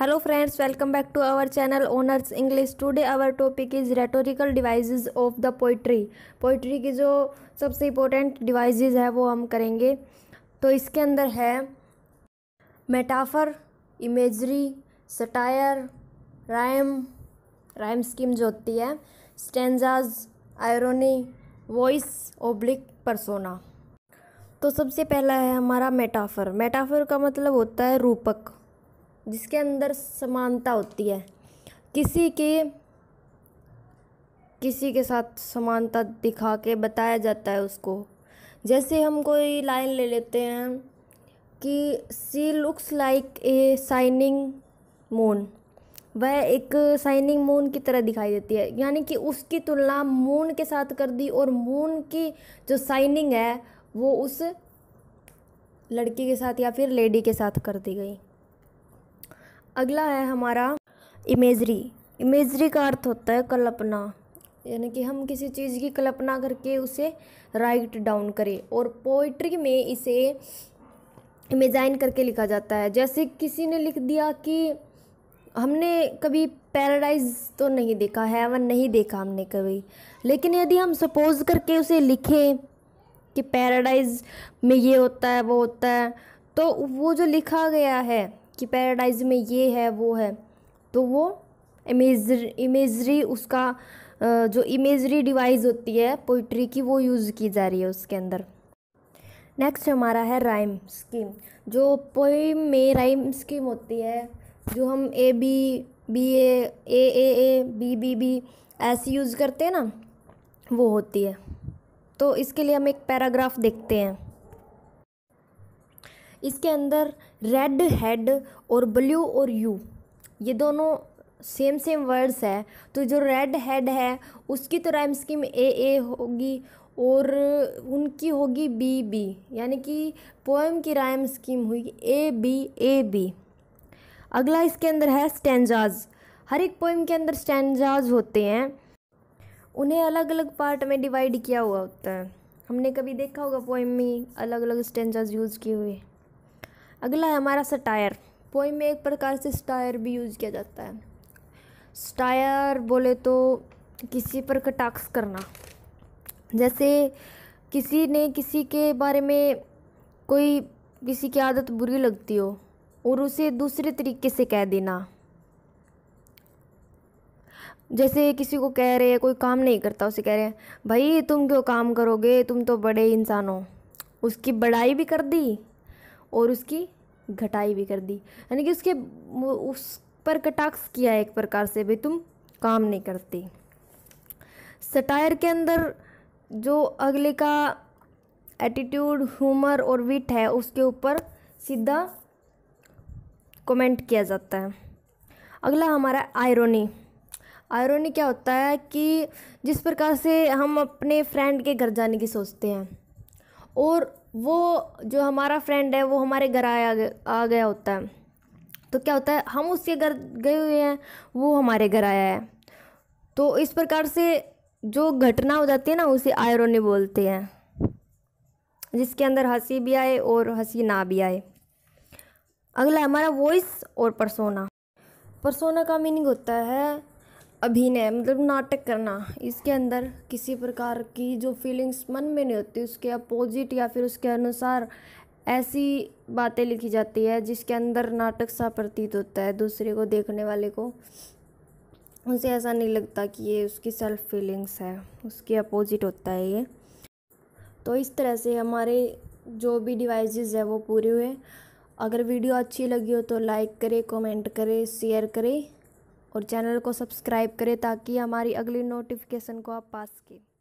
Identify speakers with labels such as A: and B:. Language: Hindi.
A: hello friends welcome back to our channel honours English today our topic is rhetorical devices of the poetry poetry की जो सबसे इम्पोर्टेंट डिवाइसेस है वो हम करेंगे तो इसके अंदर है metaphor imagery satire rhyme rhyme scheme जो होती है stanzas irony voice oblique persona तो सबसे पहला है हमारा मेटाफर मेटाफर का मतलब होता है रूपक जिसके अंदर समानता होती है किसी के किसी के साथ समानता दिखा के बताया जाता है उसको जैसे हम कोई लाइन ले लेते हैं कि she looks like a shining moon वह एक साइनिंग मून की तरह दिखाई देती है यानी कि उसकी तुलना मून के साथ कर दी और मून की जो साइनिंग है वो उस लड़की के साथ या फिर लेडी के साथ कर दी गई अगला है हमारा इमेजरी इमेजरी का अर्थ होता है कल्पना यानी कि हम किसी चीज़ की कल्पना करके उसे राइट डाउन करें और पोइट्री में इसे इमेजाइन करके लिखा जाता है जैसे किसी ने लिख दिया कि हमने कभी पैराडाइज तो नहीं देखा हैवन नहीं देखा हमने कभी लेकिन यदि हम सपोज करके उसे लिखें कि पैराडाइज में ये होता है वो होता है तो वो जो लिखा गया है कि पैराडाइज में ये है वो है तो वो इमेजरी इमेजरी उसका जो इमेजरी डिवाइस होती है पोइट्री की वो यूज़ की जा रही है उसके अंदर नेक्स्ट हमारा है राइम स्कीम जो पोइम में राइम स्कीम होती है जो हम A B B A A A A B B B ऐसी यूज़ करते हैं ना वो होती है तो इसके लिए हम एक पैराग्राफ देखते हैं इसके अंदर रेड हेड और ब्लू और यू ये दोनों सेम सेम वर्ड्स है तो जो रेड हेड है उसकी तो राइम स्कीम ए ए होगी और उनकी होगी बी बी यानी कि पोएम की राइम स्कीम हुई ए बी ए बी अगला इसके अंदर है स्टेंजाज हर एक पोइम के अंदर स्टेंजाज होते हैं उन्हें अलग अलग पार्ट में डिवाइड किया हुआ होता है हमने कभी देखा होगा पोइम में अलग अलग स्टेंजाज यूज़ किए हुए अगला है हमारा सटायर पोई में एक प्रकार से स्टायर भी यूज़ किया जाता है स्टायर बोले तो किसी पर कटाक्ष करना जैसे किसी ने किसी के बारे में कोई किसी की आदत बुरी लगती हो और उसे दूसरे तरीके से कह देना जैसे किसी को कह रहे हैं कोई काम नहीं करता उसे कह रहे हैं भाई तुम क्यों काम करोगे तुम तो बड़े इंसान हो उसकी बड़ाई भी कर दी और उसकी घटाई भी कर दी यानी कि उसके उस पर कटाक्ष किया एक प्रकार से भाई तुम काम नहीं करती सटायर के अंदर जो अगले का एटीट्यूड ह्यूमर और विट है उसके ऊपर सीधा कमेंट किया जाता है अगला हमारा आयरोनी आयरोनी क्या होता है कि जिस प्रकार से हम अपने फ्रेंड के घर जाने की सोचते हैं और वो जो हमारा फ्रेंड है वो हमारे घर आया आ गया होता है तो क्या होता है हम उसके घर गए हुए हैं वो हमारे घर आया है तो इस प्रकार से जो घटना हो जाती है ना उसे आयरोनी बोलते हैं जिसके अंदर हंसी भी आए और हंसी ना भी आए अगला हमारा वॉइस और परसोना परसोना का मीनिंग होता है अभिनय मतलब नाटक करना इसके अंदर किसी प्रकार की जो फीलिंग्स मन में नहीं होती उसके अपोजिट या फिर उसके अनुसार ऐसी बातें लिखी जाती है जिसके अंदर नाटक सा प्रतीत होता है दूसरे को देखने वाले को उसे ऐसा नहीं लगता कि ये उसकी सेल्फ फीलिंग्स है उसके अपोजिट होता है ये तो इस तरह से हमारे जो भी डिवाइसेस है वो पूरे हुए अगर वीडियो अच्छी लगी हो तो लाइक करें कमेंट करें शेयर करें और चैनल को सब्सक्राइब करें ताकि हमारी अगली नोटिफिकेशन को आप पा सकें